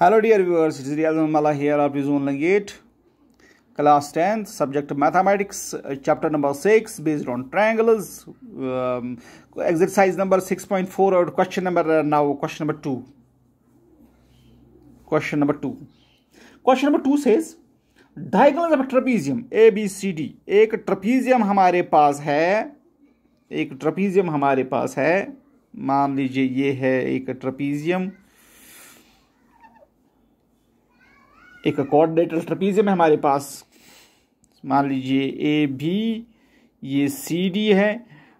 hello dear viewers it is Riyaz मला here of is on get class tenth subject mathematics chapter number six based on triangles exercise number six point four और question number now question number two question number two question number two says diagonal of trapezium A B C D एक trapezium हमारे पास है एक trapezium हमारे पास है मान लीजिए ये है एक ट्रपीजियम एक कॉर्डेटल ट्रपीजियम है हमारे पास मान लीजिए ए बी ये सी डी है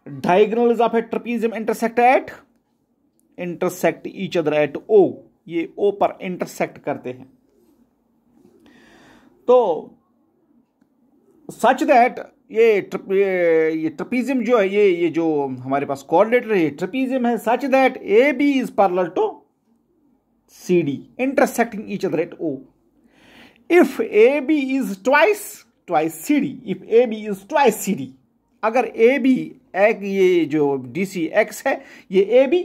diagonals of a trapezium intersect at intersect each other at O ये ओ पर इंटरसेक्ट करते हैं तो सच दैट ये ट्रप ये ट्रपीजियम जो है ये ये जो हमारे पास कॉर्डिनेटर है ट्रपीजियम है such that A B is parallel to C D intersecting each other at O if A B is twice twice C D if A B is twice C D अगर A B एक ये जो D C X है ये A B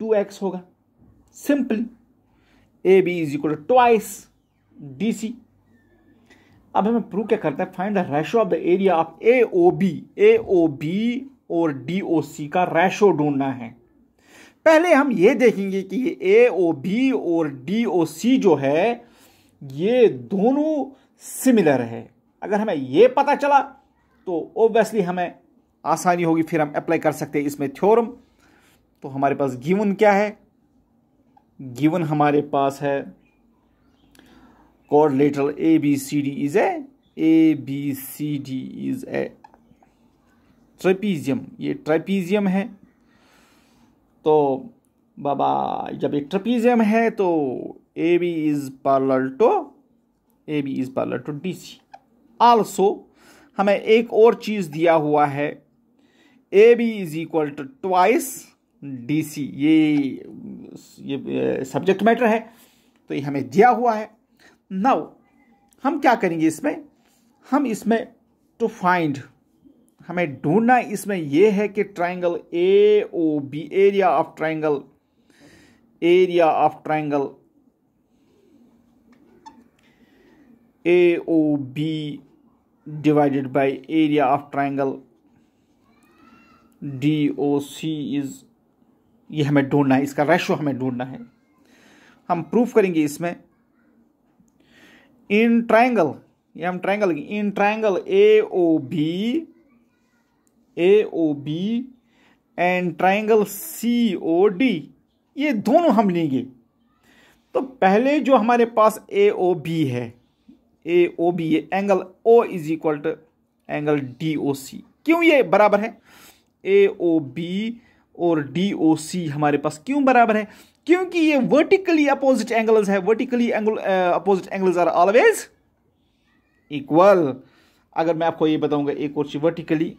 two X होगा simply A B is equal twice D C अब हमें prove क्या करते हैं find the ratio of the area of A O B A O B और डी ओ सी का रेशो ढूंढना है पहले हम ये देखेंगे कि ये ए ओ बी और डी ओ सी जो है ये दोनों सिमिलर है अगर हमें ये पता चला तो ओबियसली हमें आसानी होगी फिर हम अप्लाई कर सकते हैं इसमें थ्योरम तो हमारे पास गिवन क्या है गिवन हमारे पास है quadrilateral A B C D is a A B C D is a trapezium ये ट्रेपीजियम है तो बाबा जब एक ट्रेपीजियम है तो A B is parallel to A B is parallel to D C also हमें एक और चीज दिया हुआ है A B is equal to twice D C ये ये सब्जेक्ट मैटर है तो ये हमें दिया हुआ है नाउ हम क्या करेंगे इसमें हम इसमें टू फाइंड हमें ढूंढना इसमें यह है कि triangle A O B area of triangle area of triangle A B divided by area of area D O C is ये हमें ढूंढना है इसका रेशो हमें ढूंढना है हम प्रूफ करेंगे इसमें इन ट्रायंगल ये हम triangle in triangle A O B A O B and triangle C O D ये दोनों हम लेंगे तो पहले जो हमारे पास ए ओ बी है A O B A angle O is equal to angle D O C क्यों ये बराबर है ए ओ बी और डी ओ सी हमारे पास क्यों बराबर है क्योंकि ये वर्टिकली अपोजिट एंगल्स है vertically angle opposite angles are always equal अगर मैं आपको ये बताऊंगा एक और चीज vertically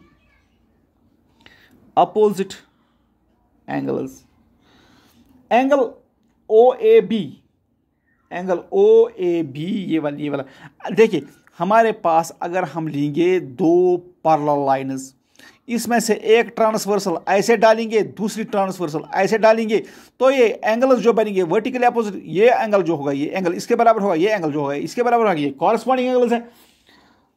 opposite angles angle O A B angle O A B ये वाला ये वाला देखिए हमारे पास अगर हम लेंगे दो पैरेलल लाइंस इसमें से एक ट्रांसवर्सल ऐसे डालेंगे दूसरी ट्रांसवर्सल ऐसे डालेंगे तो ये एंगल्स जो बनेंगे वर्टिकली अपोजिट ये एंगल जो होगा ये एंगल इसके बराबर होगा ये एंगल जो होगा इसके बराबर होगा ये कॉरस्पॉन्डिंग एंगल्स है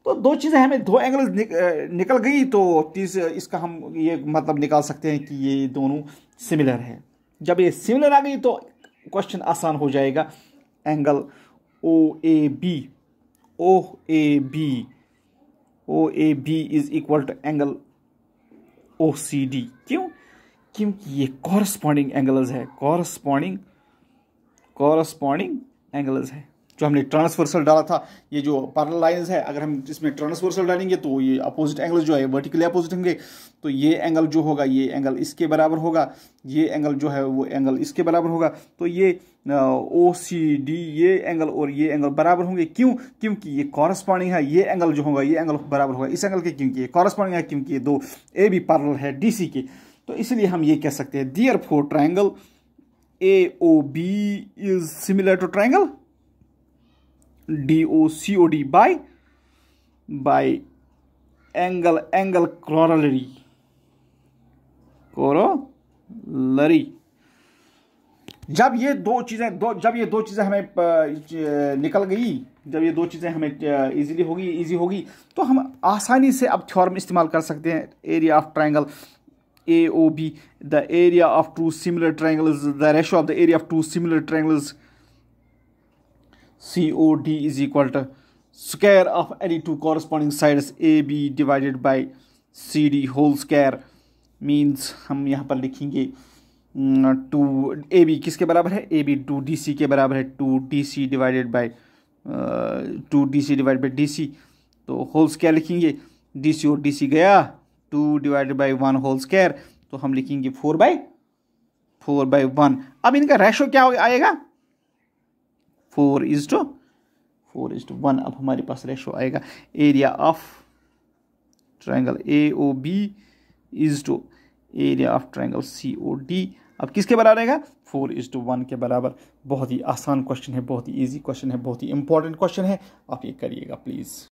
तो दो चीज़ें हमें दो एंगल निक, निकल गई तो तीस इसका हम ये मतलब निकाल सकते हैं कि ये दोनों सिमिलर है जब ये सिमिलर आ गई तो क्वेश्चन आसान हो जाएगा angle O A B O A B O A B is equal to angle O C D क्यों क्योंकि ये कॉरस्पॉन्डिंग एंगल्स है कॉरस्पॉन्डिंग कॉरस्पॉन्डिंग एंगल्स है जो हमने ट्रांसवर्सल डाला था ये जो पैरल लाइन्स है अगर हम इसमें ट्रांसवर्सल डालेंगे तो ये अपोजिट एंगल जो है वर्टिकली अपोजिट होंगे तो ये एंगल जो होगा ये एंगल इसके बराबर होगा ये एंगल जो है वो एंगल इसके बराबर होगा तो ये ओ सी डी ये एंगल और ये एंगल बराबर होंगे क्यों क्योंकि ये कॉरस्पॉन्डिंग है ये एंगल जो होगा ये एंगल बराबर होगा इस एंगल के क्योंकि ये कॉरस्पॉन्डिंग है क्योंकि ये दो ए बी पैरल है डी सी के तो इसलिए हम ये कह सकते हैं therefore triangle A O B is similar to triangle D O C O D by by angle angle corollary corollary जब ये दो चीज़ें दो जब ये दो चीज़ें हमें निकल गई जब ये दो चीज़ें हमें इजीली होगी इजी होगी तो हम आसानी से अब थ्योरम इस्तेमाल कर सकते हैं area of triangle A O B the area of two similar triangles the ratio of the area of two similar triangles C O D is equal to of any two corresponding sides A B divided by C D whole square means हम यहाँ पर लिखेंगे to A B किसके बराबर है A B two D C के बराबर है two D C divided by two D C divide by D C तो होल स्क्वायर लिखेंगे डी सी और डी सी गया two divide by one whole square तो हम लिखेंगे four by four by one अब इनका रेशो क्या आएगा four is to four is to one अब हमारे पास रेशो आएगा area of triangle A O B is to area of triangle C O D अब किसके बराबर आएगा फोर इज टू वन के बराबर बहुत ही आसान क्वेश्चन है बहुत ही ईजी क्वेश्चन है बहुत ही इंपॉर्टेंट क्वेश्चन है आप ये करिएगा प्लीज़